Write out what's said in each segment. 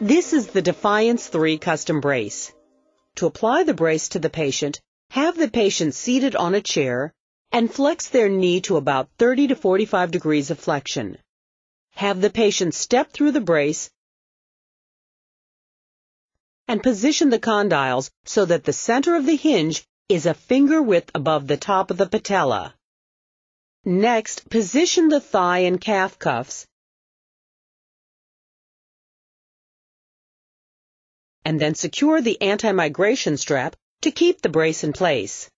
This is the Defiance 3 custom brace. To apply the brace to the patient, have the patient seated on a chair and flex their knee to about 30 to 45 degrees of flexion. Have the patient step through the brace and position the condyles so that the center of the hinge is a finger width above the top of the patella. Next, position the thigh and calf cuffs and then secure the anti-migration strap to keep the brace in place.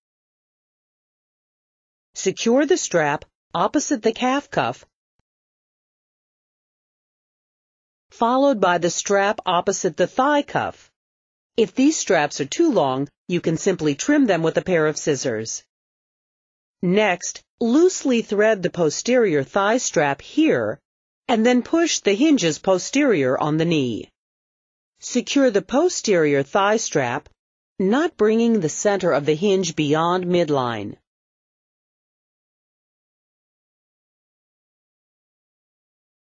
Secure the strap opposite the calf cuff, followed by the strap opposite the thigh cuff. If these straps are too long, you can simply trim them with a pair of scissors. Next, loosely thread the posterior thigh strap here, and then push the hinges posterior on the knee. Secure the posterior thigh strap, not bringing the center of the hinge beyond midline.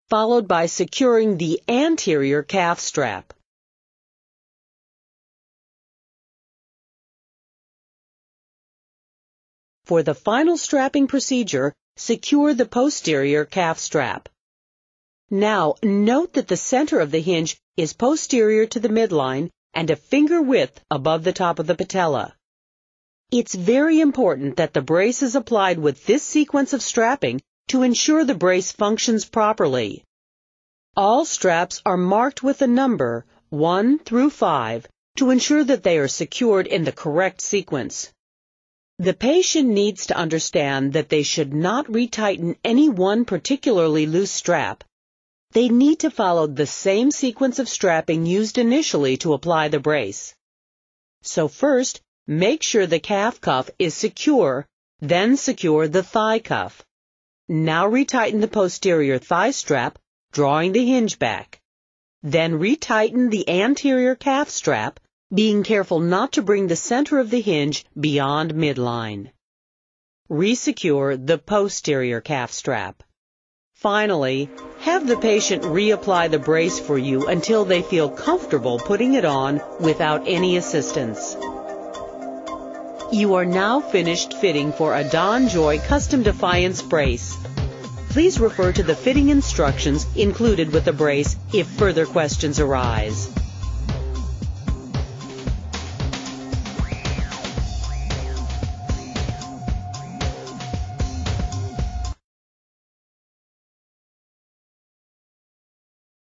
Followed by securing the anterior calf strap. For the final strapping procedure, secure the posterior calf strap. Now, note that the center of the hinge is posterior to the midline and a finger width above the top of the patella. It's very important that the brace is applied with this sequence of strapping to ensure the brace functions properly. All straps are marked with a number 1 through 5 to ensure that they are secured in the correct sequence. The patient needs to understand that they should not retighten any one particularly loose strap they need to follow the same sequence of strapping used initially to apply the brace. So first, make sure the calf cuff is secure, then secure the thigh cuff. Now retighten the posterior thigh strap, drawing the hinge back. Then retighten the anterior calf strap, being careful not to bring the center of the hinge beyond midline. Resecure the posterior calf strap. Finally, have the patient reapply the brace for you until they feel comfortable putting it on without any assistance. You are now finished fitting for a Don Joy Custom Defiance brace. Please refer to the fitting instructions included with the brace if further questions arise.